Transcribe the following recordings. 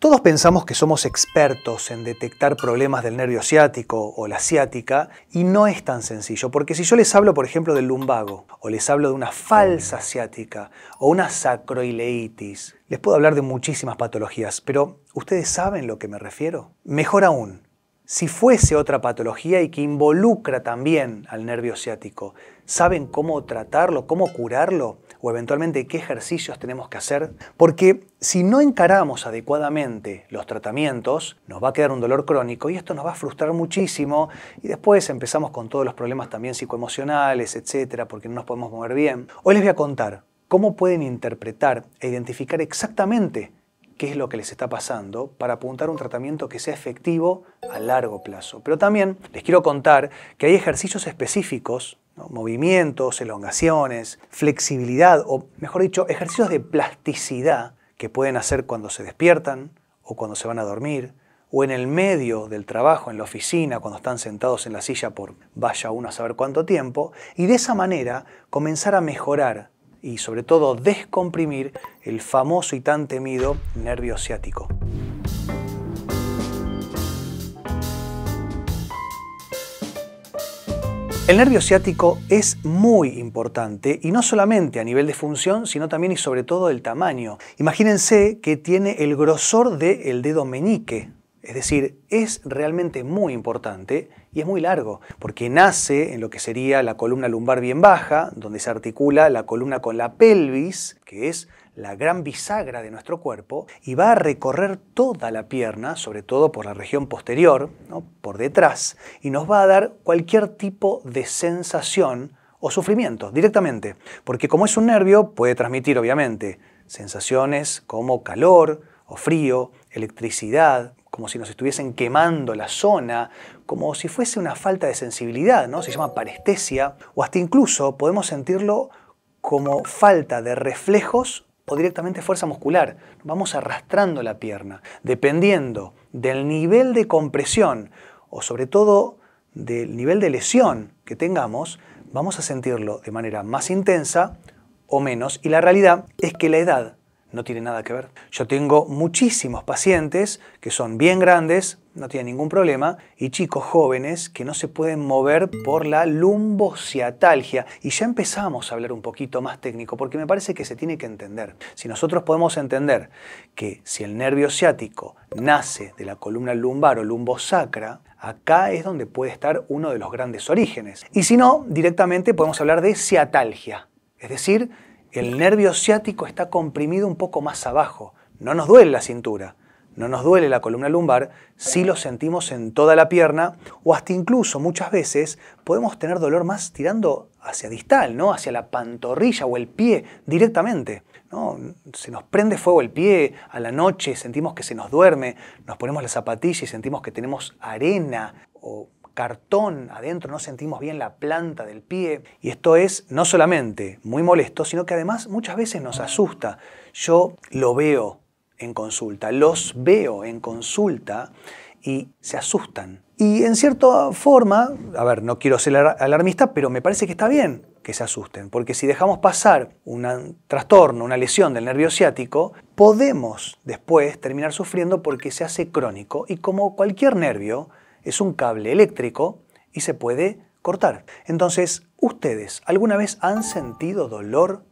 Todos pensamos que somos expertos en detectar problemas del nervio ciático o la ciática y no es tan sencillo, porque si yo les hablo, por ejemplo, del lumbago, o les hablo de una falsa ciática o una sacroileitis, les puedo hablar de muchísimas patologías, pero ¿ustedes saben lo que me refiero? Mejor aún, si fuese otra patología y que involucra también al nervio ciático, ¿saben cómo tratarlo, cómo curarlo? o eventualmente qué ejercicios tenemos que hacer, porque si no encaramos adecuadamente los tratamientos, nos va a quedar un dolor crónico y esto nos va a frustrar muchísimo y después empezamos con todos los problemas también psicoemocionales, etcétera, porque no nos podemos mover bien. Hoy les voy a contar cómo pueden interpretar e identificar exactamente qué es lo que les está pasando para apuntar un tratamiento que sea efectivo a largo plazo. Pero también les quiero contar que hay ejercicios específicos movimientos, elongaciones, flexibilidad o, mejor dicho, ejercicios de plasticidad que pueden hacer cuando se despiertan o cuando se van a dormir o en el medio del trabajo, en la oficina, cuando están sentados en la silla por vaya uno a saber cuánto tiempo, y de esa manera comenzar a mejorar y sobre todo descomprimir el famoso y tan temido nervio ciático. El nervio ciático es muy importante y no solamente a nivel de función, sino también y sobre todo el tamaño. Imagínense que tiene el grosor del dedo meñique, es decir, es realmente muy importante y es muy largo, porque nace en lo que sería la columna lumbar bien baja, donde se articula la columna con la pelvis, que es la gran bisagra de nuestro cuerpo y va a recorrer toda la pierna, sobre todo por la región posterior, por detrás, y nos va a dar cualquier tipo de sensación o sufrimiento directamente, porque como es un nervio puede transmitir obviamente sensaciones como calor o frío, electricidad, como si nos estuviesen quemando la zona, como si fuese una falta de sensibilidad, ¿no? Se llama parestesia, o hasta incluso podemos sentirlo como falta de reflejos o directamente fuerza muscular. Vamos arrastrando la pierna, dependiendo del nivel de compresión o sobre todo del nivel de lesión que tengamos, vamos a sentirlo de manera más intensa o menos. Y la realidad es que la edad no tiene nada que ver. Yo tengo muchísimos pacientes que son bien grandes, no tienen ningún problema, y chicos jóvenes que no se pueden mover por la lumbociatalgia. Y ya empezamos a hablar un poquito más técnico, porque me parece que se tiene que entender. Si nosotros podemos entender que si el nervio ciático nace de la columna lumbar o lumbosacra, acá es donde puede estar uno de los grandes orígenes. Y si no, directamente podemos hablar de ciatalgia, es decir, el nervio ciático está comprimido un poco más abajo. No nos duele la cintura, no nos duele la columna lumbar, sí lo sentimos en toda la pierna o hasta incluso muchas veces podemos tener dolor más tirando hacia distal, ¿no? hacia la pantorrilla o el pie directamente. ¿no? Se nos prende fuego el pie a la noche, sentimos que se nos duerme, nos ponemos la zapatilla y sentimos que tenemos arena o cartón adentro, no sentimos bien la planta del pie. Y esto es no solamente muy molesto, sino que además muchas veces nos asusta. Yo lo veo en consulta, los veo en consulta y se asustan. Y en cierta forma, a ver, no quiero ser alarmista, pero me parece que está bien que se asusten, porque si dejamos pasar un trastorno, una lesión del nervio ciático, podemos después terminar sufriendo porque se hace crónico y como cualquier nervio, es un cable eléctrico y se puede cortar. Entonces, ¿ustedes alguna vez han sentido dolor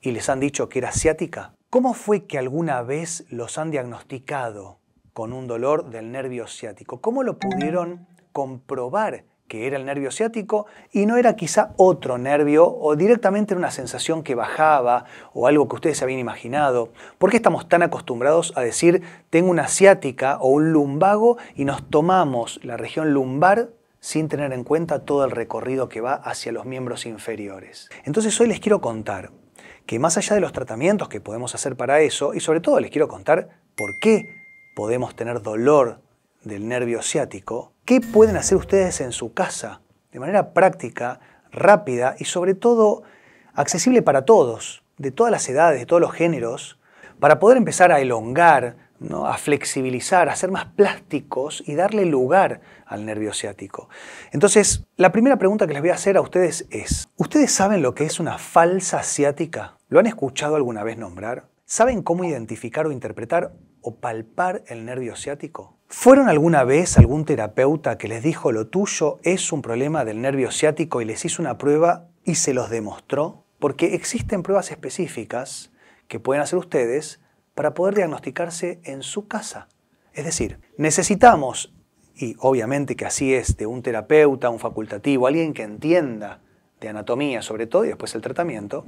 y les han dicho que era ciática? ¿Cómo fue que alguna vez los han diagnosticado con un dolor del nervio ciático? ¿Cómo lo pudieron comprobar que era el nervio ciático, y no era quizá otro nervio o directamente una sensación que bajaba o algo que ustedes habían imaginado. ¿Por qué estamos tan acostumbrados a decir tengo una ciática o un lumbago y nos tomamos la región lumbar sin tener en cuenta todo el recorrido que va hacia los miembros inferiores? Entonces hoy les quiero contar que más allá de los tratamientos que podemos hacer para eso, y sobre todo les quiero contar por qué podemos tener dolor del nervio ciático, ¿qué pueden hacer ustedes en su casa de manera práctica, rápida y sobre todo accesible para todos, de todas las edades, de todos los géneros, para poder empezar a elongar, ¿no? a flexibilizar, a ser más plásticos y darle lugar al nervio ciático. Entonces, la primera pregunta que les voy a hacer a ustedes es, ¿ustedes saben lo que es una falsa ciática? ¿Lo han escuchado alguna vez nombrar? ¿Saben cómo identificar o interpretar o palpar el nervio ciático? ¿Fueron alguna vez algún terapeuta que les dijo lo tuyo es un problema del nervio ciático y les hizo una prueba y se los demostró? Porque existen pruebas específicas que pueden hacer ustedes para poder diagnosticarse en su casa. Es decir, necesitamos, y obviamente que así es, de un terapeuta, un facultativo, alguien que entienda de anatomía sobre todo y después el tratamiento,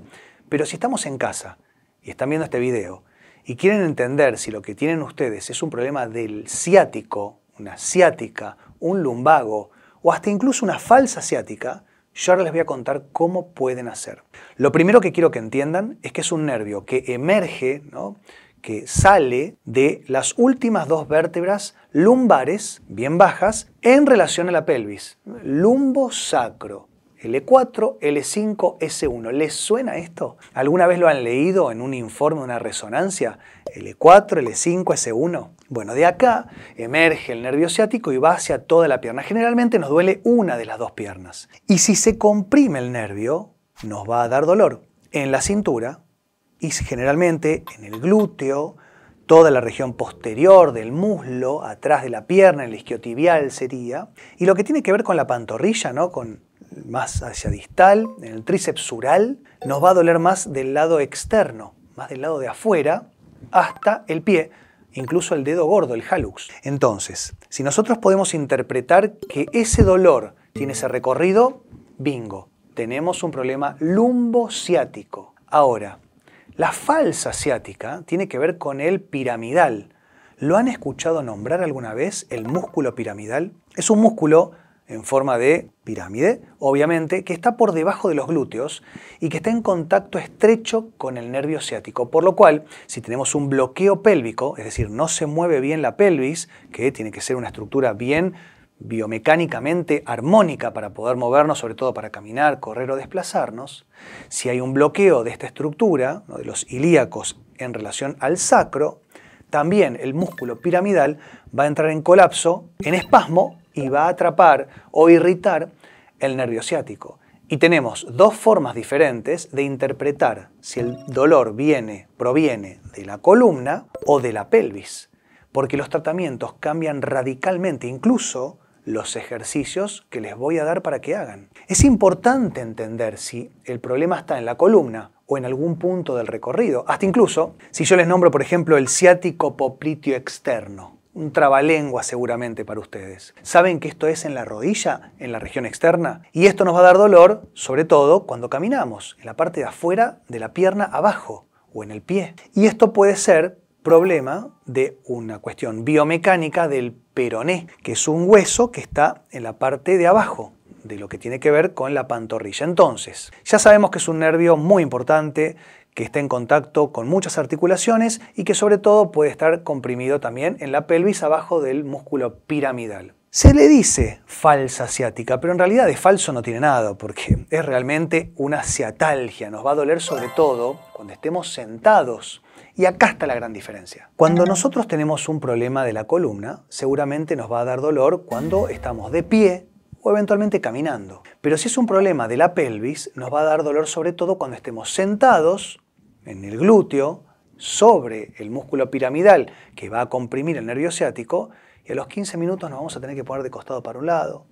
pero si estamos en casa y están viendo este video y quieren entender si lo que tienen ustedes es un problema del ciático, una ciática, un lumbago o hasta incluso una falsa ciática, yo ahora les voy a contar cómo pueden hacer. Lo primero que quiero que entiendan es que es un nervio que emerge, que sale de las últimas dos vértebras lumbares, bien bajas, en relación a la pelvis, lumbo sacro. L4, L5, S1. ¿Les suena esto? ¿Alguna vez lo han leído en un informe, una resonancia? L4, L5, S1. Bueno, de acá emerge el nervio ciático y va hacia toda la pierna. Generalmente nos duele una de las dos piernas. Y si se comprime el nervio, nos va a dar dolor en la cintura y generalmente en el glúteo, toda la región posterior del muslo, atrás de la pierna, el isquiotibial sería, y lo que tiene que ver con la pantorrilla, ¿no? con más hacia distal, en el tríceps sural, nos va a doler más del lado externo, más del lado de afuera, hasta el pie, incluso el dedo gordo, el halux. Entonces, si nosotros podemos interpretar que ese dolor tiene ese recorrido, bingo, tenemos un problema lumbociático. Ahora, la falsa ciática tiene que ver con el piramidal. ¿Lo han escuchado nombrar alguna vez el músculo piramidal? Es un músculo en forma de pirámide, obviamente, que está por debajo de los glúteos y que está en contacto estrecho con el nervio ciático, por lo cual, si tenemos un bloqueo pélvico, es decir, no se mueve bien la pelvis, que tiene que ser una estructura bien biomecánicamente armónica para poder movernos, sobre todo para caminar, correr o desplazarnos, si hay un bloqueo de esta estructura, de los ilíacos en relación al sacro, también el músculo piramidal va a entrar en colapso, en espasmo y va a atrapar o irritar el nervio ciático. Y tenemos dos formas diferentes de interpretar si el dolor viene, proviene de la columna o de la pelvis, porque los tratamientos cambian radicalmente, incluso los ejercicios que les voy a dar para que hagan. Es importante entender si el problema está en la columna o en algún punto del recorrido, hasta incluso si yo les nombro, por ejemplo, el ciático popliteo externo un trabalengua seguramente para ustedes. Saben que esto es en la rodilla, en la región externa, y esto nos va a dar dolor, sobre todo cuando caminamos, en la parte de afuera de la pierna abajo o en el pie. Y esto puede ser problema de una cuestión biomecánica del peroné, que es un hueso que está en la parte de abajo de lo que tiene que ver con la pantorrilla. Entonces, ya sabemos que es un nervio muy importante, que está en contacto con muchas articulaciones y que sobre todo puede estar comprimido también en la pelvis abajo del músculo piramidal. Se le dice falsa ciática, pero en realidad de falso no tiene nada, porque es realmente una ciatalgia. Nos va a doler sobre todo cuando estemos sentados. Y acá está la gran diferencia. Cuando nosotros tenemos un problema de la columna, seguramente nos va a dar dolor cuando estamos de pie o eventualmente caminando. Pero si es un problema de la pelvis, nos va a dar dolor sobre todo cuando estemos sentados en el glúteo sobre el músculo piramidal que va a comprimir el nervio ciático y a los 15 minutos nos vamos a tener que poner de costado para un lado,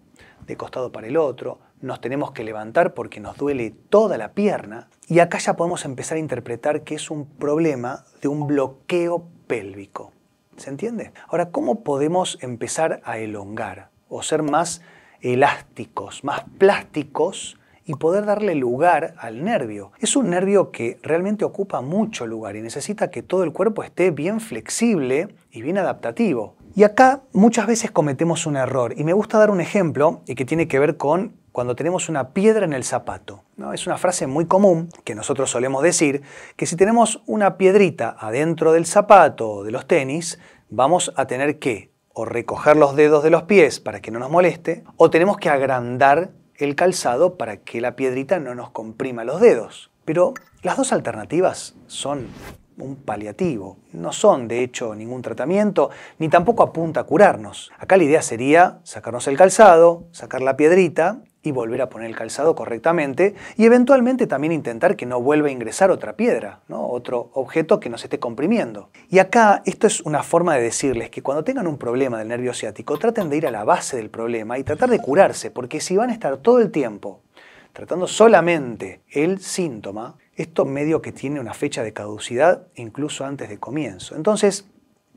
de costado para el otro, nos tenemos que levantar porque nos duele toda la pierna y acá ya podemos empezar a interpretar que es un problema de un bloqueo pélvico. ¿Se entiende? Ahora, ¿cómo podemos empezar a elongar o ser más elásticos, más plásticos y poder darle lugar al nervio. Es un nervio que realmente ocupa mucho lugar y necesita que todo el cuerpo esté bien flexible y bien adaptativo. Y acá muchas veces cometemos un error y me gusta dar un ejemplo y que tiene que ver con cuando tenemos una piedra en el zapato. ¿no? Es una frase muy común que nosotros solemos decir que si tenemos una piedrita adentro del zapato o de los tenis, vamos a tener que o recoger los dedos de los pies para que no nos moleste, o tenemos que agrandar el calzado para que la piedrita no nos comprima los dedos. Pero las dos alternativas son un paliativo. No son, de hecho, ningún tratamiento, ni tampoco apunta a curarnos. Acá la idea sería sacarnos el calzado, sacar la piedrita y volver a poner el calzado correctamente y eventualmente también intentar que no vuelva a ingresar otra piedra, ¿no? otro objeto que nos esté comprimiendo. Y acá esto es una forma de decirles que cuando tengan un problema del nervio ciático traten de ir a la base del problema y tratar de curarse, porque si van a estar todo el tiempo tratando solamente el síntoma, esto medio que tiene una fecha de caducidad incluso antes de comienzo. Entonces,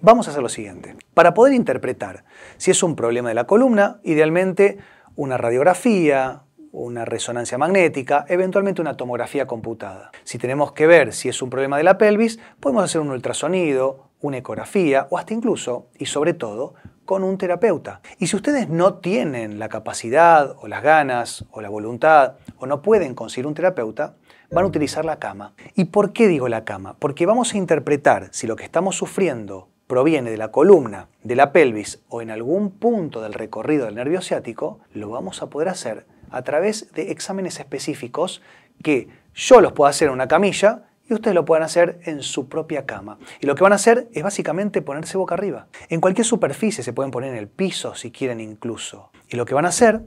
vamos a hacer lo siguiente. Para poder interpretar si es un problema de la columna, idealmente una radiografía, una resonancia magnética, eventualmente una tomografía computada. Si tenemos que ver si es un problema de la pelvis, podemos hacer un ultrasonido, una ecografía o hasta incluso, y sobre todo, con un terapeuta. Y si ustedes no tienen la capacidad o las ganas o la voluntad o no pueden conseguir un terapeuta, van a utilizar la cama. ¿Y por qué digo la cama? Porque vamos a interpretar si lo que estamos sufriendo proviene de la columna, de la pelvis o en algún punto del recorrido del nervio ciático, lo vamos a poder hacer a través de exámenes específicos que yo los puedo hacer en una camilla y ustedes lo pueden hacer en su propia cama. Y lo que van a hacer es básicamente ponerse boca arriba. En cualquier superficie se pueden poner en el piso si quieren incluso. Y lo que van a hacer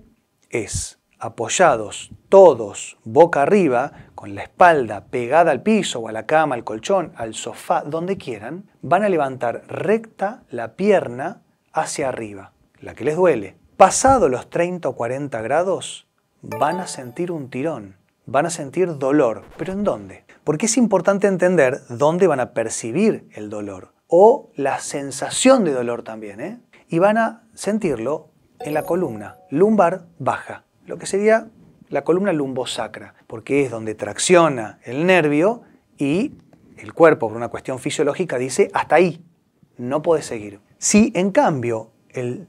es apoyados todos boca arriba, con la espalda pegada al piso o a la cama, al colchón, al sofá, donde quieran, van a levantar recta la pierna hacia arriba, la que les duele. Pasado los 30 o 40 grados, van a sentir un tirón, van a sentir dolor. ¿Pero en dónde? porque es importante entender dónde van a percibir el dolor o la sensación de dolor también. ¿eh? Y van a sentirlo en la columna lumbar baja, lo que sería la columna lumbosacra, porque es donde tracciona el nervio y el cuerpo, por una cuestión fisiológica, dice hasta ahí, no puede seguir. Si en cambio el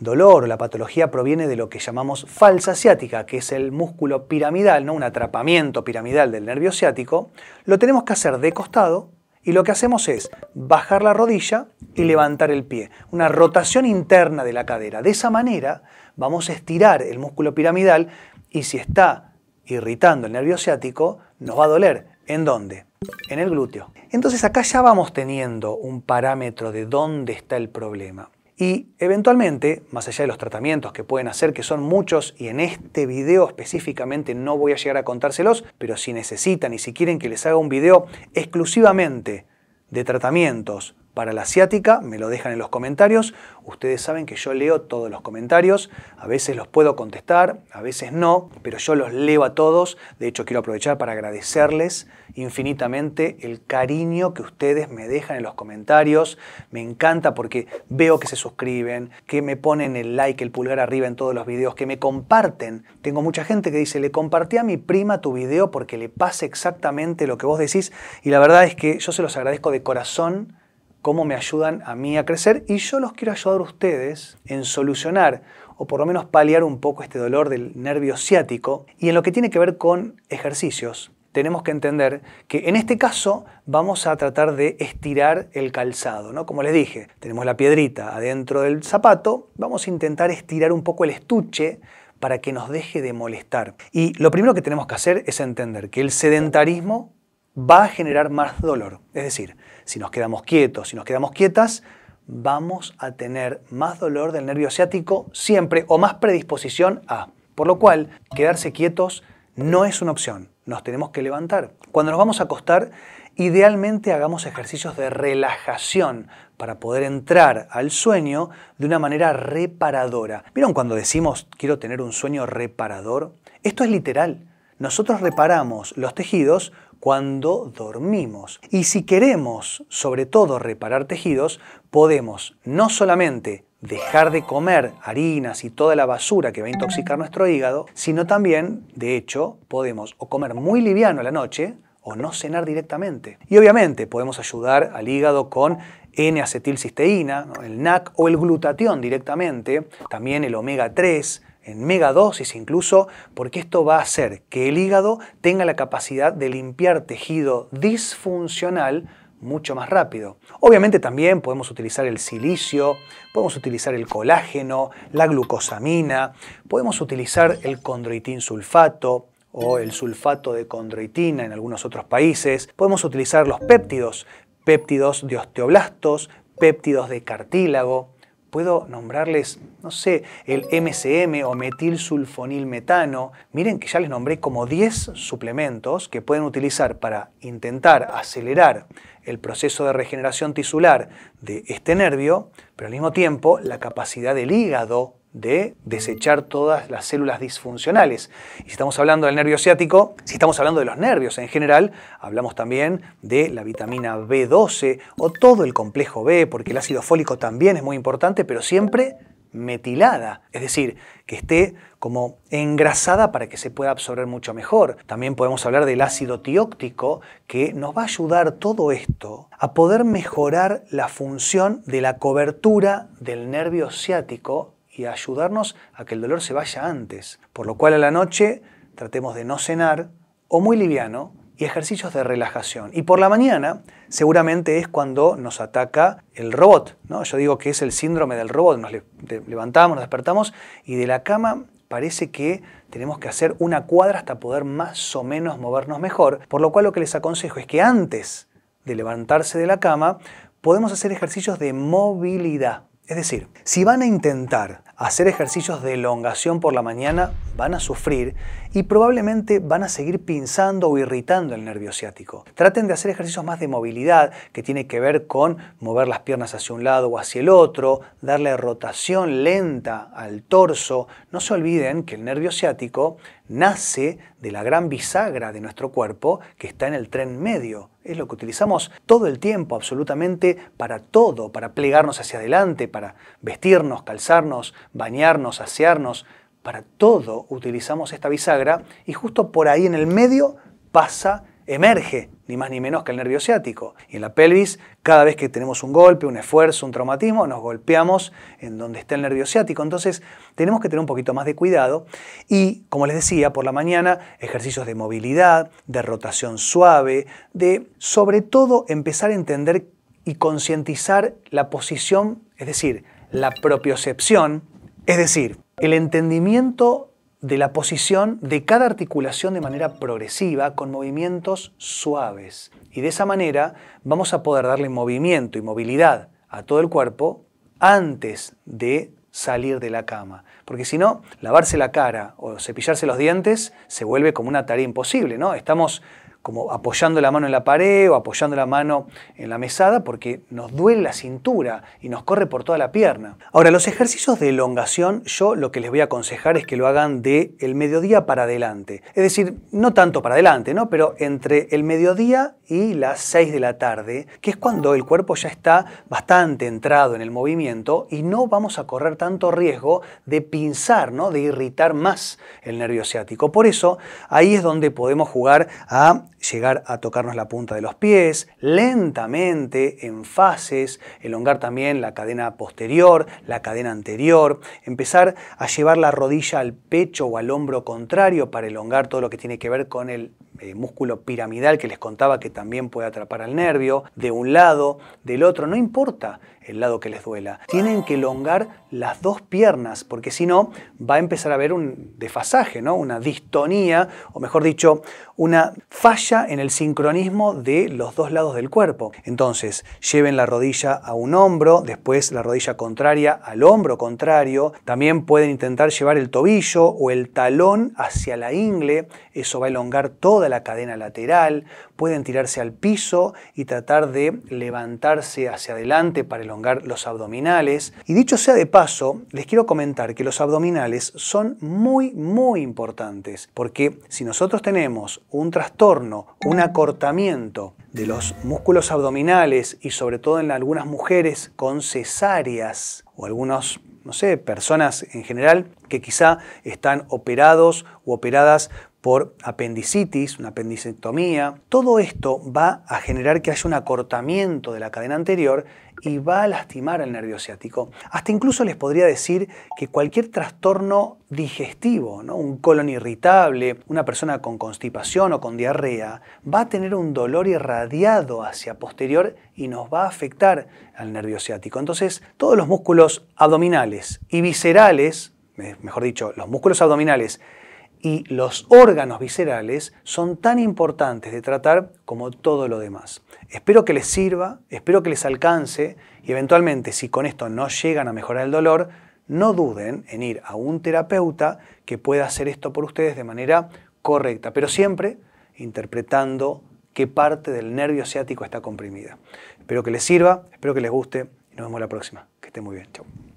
dolor o la patología proviene de lo que llamamos falsa ciática, que es el músculo piramidal, ¿no? un atrapamiento piramidal del nervio ciático, lo tenemos que hacer de costado y lo que hacemos es bajar la rodilla y levantar el pie, una rotación interna de la cadera. De esa manera vamos a estirar el músculo piramidal y si está irritando el nervio ciático, nos va a doler. ¿En dónde? En el glúteo. Entonces acá ya vamos teniendo un parámetro de dónde está el problema. Y eventualmente, más allá de los tratamientos que pueden hacer, que son muchos, y en este video específicamente no voy a llegar a contárselos, pero si necesitan y si quieren que les haga un video exclusivamente de tratamientos para la asiática, me lo dejan en los comentarios. Ustedes saben que yo leo todos los comentarios. A veces los puedo contestar, a veces no, pero yo los leo a todos. De hecho, quiero aprovechar para agradecerles infinitamente el cariño que ustedes me dejan en los comentarios. Me encanta porque veo que se suscriben, que me ponen el like, el pulgar arriba en todos los videos, que me comparten. Tengo mucha gente que dice, le compartí a mi prima tu video porque le pasa exactamente lo que vos decís. Y la verdad es que yo se los agradezco de corazón cómo me ayudan a mí a crecer y yo los quiero ayudar a ustedes en solucionar o por lo menos paliar un poco este dolor del nervio ciático y en lo que tiene que ver con ejercicios. Tenemos que entender que en este caso vamos a tratar de estirar el calzado, ¿no? Como les dije, tenemos la piedrita adentro del zapato, vamos a intentar estirar un poco el estuche para que nos deje de molestar. Y lo primero que tenemos que hacer es entender que el sedentarismo va a generar más dolor. Es decir, si nos quedamos quietos, si nos quedamos quietas, vamos a tener más dolor del nervio asiático siempre o más predisposición a. Por lo cual, quedarse quietos no es una opción. Nos tenemos que levantar. Cuando nos vamos a acostar, idealmente hagamos ejercicios de relajación para poder entrar al sueño de una manera reparadora. ¿Vieron cuando decimos quiero tener un sueño reparador? Esto es literal. Nosotros reparamos los tejidos cuando dormimos. Y si queremos, sobre todo, reparar tejidos, podemos no solamente dejar de comer harinas y toda la basura que va a intoxicar nuestro hígado, sino también, de hecho, podemos o comer muy liviano a la noche o no cenar directamente. Y obviamente podemos ayudar al hígado con N-acetilcisteína, el NAC o el glutatión directamente, también el omega 3, en megadosis incluso, porque esto va a hacer que el hígado tenga la capacidad de limpiar tejido disfuncional mucho más rápido. Obviamente también podemos utilizar el silicio, podemos utilizar el colágeno, la glucosamina, podemos utilizar el condroitin sulfato, o el sulfato de condroitina en algunos otros países. Podemos utilizar los péptidos, péptidos de osteoblastos, péptidos de cartílago. Puedo nombrarles, no sé, el MCM o metilsulfonilmetano. Miren que ya les nombré como 10 suplementos que pueden utilizar para intentar acelerar el proceso de regeneración tisular de este nervio, pero al mismo tiempo la capacidad del hígado de desechar todas las células disfuncionales. Y si estamos hablando del nervio ciático, si estamos hablando de los nervios en general, hablamos también de la vitamina B12 o todo el complejo B, porque el ácido fólico también es muy importante, pero siempre metilada, es decir, que esté como engrasada para que se pueda absorber mucho mejor. También podemos hablar del ácido tióctico que nos va a ayudar todo esto a poder mejorar la función de la cobertura del nervio ciático y ayudarnos a que el dolor se vaya antes. Por lo cual a la noche tratemos de no cenar o muy liviano y ejercicios de relajación. Y por la mañana seguramente es cuando nos ataca el robot. ¿no? Yo digo que es el síndrome del robot. Nos levantamos, nos despertamos y de la cama parece que tenemos que hacer una cuadra hasta poder más o menos movernos mejor. Por lo cual lo que les aconsejo es que antes de levantarse de la cama podemos hacer ejercicios de movilidad. Es decir, si van a intentar hacer ejercicios de elongación por la mañana, van a sufrir y probablemente van a seguir pinzando o irritando el nervio ciático. Traten de hacer ejercicios más de movilidad, que tiene que ver con mover las piernas hacia un lado o hacia el otro, darle rotación lenta al torso. No se olviden que el nervio ciático nace de la gran bisagra de nuestro cuerpo que está en el tren medio es lo que utilizamos todo el tiempo absolutamente para todo, para plegarnos hacia adelante, para vestirnos, calzarnos, bañarnos, asearnos, para todo utilizamos esta bisagra y justo por ahí en el medio pasa emerge ni más ni menos que el nervio ciático. Y en la pelvis, cada vez que tenemos un golpe, un esfuerzo, un traumatismo, nos golpeamos en donde está el nervio ciático. Entonces, tenemos que tener un poquito más de cuidado y, como les decía, por la mañana, ejercicios de movilidad, de rotación suave, de sobre todo empezar a entender y concientizar la posición, es decir, la propiocepción, es decir, el entendimiento de la posición de cada articulación de manera progresiva con movimientos suaves. Y de esa manera vamos a poder darle movimiento y movilidad a todo el cuerpo antes de salir de la cama. Porque si no, lavarse la cara o cepillarse los dientes se vuelve como una tarea imposible, ¿no? Estamos como apoyando la mano en la pared o apoyando la mano en la mesada porque nos duele la cintura y nos corre por toda la pierna. Ahora, los ejercicios de elongación, yo lo que les voy a aconsejar es que lo hagan de el mediodía para adelante. Es decir, no tanto para adelante, ¿no? Pero entre el mediodía y las 6 de la tarde, que es cuando el cuerpo ya está bastante entrado en el movimiento y no vamos a correr tanto riesgo de pinzar, ¿no? De irritar más el nervio ciático. Por eso, ahí es donde podemos jugar a llegar a tocarnos la punta de los pies, lentamente, en fases, elongar también la cadena posterior, la cadena anterior, empezar a llevar la rodilla al pecho o al hombro contrario para elongar todo lo que tiene que ver con el eh, músculo piramidal que les contaba que también puede atrapar al nervio, de un lado, del otro, no importa el lado que les duela. Tienen que elongar las dos piernas, porque si no, va a empezar a haber un desfasaje, ¿no? una distonía, o mejor dicho, una falla en el sincronismo de los dos lados del cuerpo. Entonces, lleven la rodilla a un hombro, después la rodilla contraria al hombro contrario. También pueden intentar llevar el tobillo o el talón hacia la ingle, eso va a elongar toda la cadena lateral, pueden tirarse al piso y tratar de levantarse hacia adelante para elongar los abdominales. Y dicho sea de paso, les quiero comentar que los abdominales son muy, muy importantes, porque si nosotros tenemos un trastorno, un acortamiento de los músculos abdominales y sobre todo en algunas mujeres con cesáreas o algunos no sé, personas en general que quizá están operados u operadas por apendicitis, una apendicectomía. Todo esto va a generar que haya un acortamiento de la cadena anterior y va a lastimar al nervio ciático. Hasta incluso les podría decir que cualquier trastorno digestivo, un colon irritable, una persona con constipación o con diarrea, va a tener un dolor irradiado hacia posterior y nos va a afectar al nervio ciático. Entonces, todos los músculos abdominales y viscerales, eh, mejor dicho, los músculos abdominales y los órganos viscerales son tan importantes de tratar como todo lo demás. Espero que les sirva, espero que les alcance y eventualmente si con esto no llegan a mejorar el dolor, no duden en ir a un terapeuta que pueda hacer esto por ustedes de manera correcta, pero siempre interpretando qué parte del nervio ciático está comprimida. Espero que les sirva, espero que les guste y nos vemos la próxima. Que estén muy bien. Chao.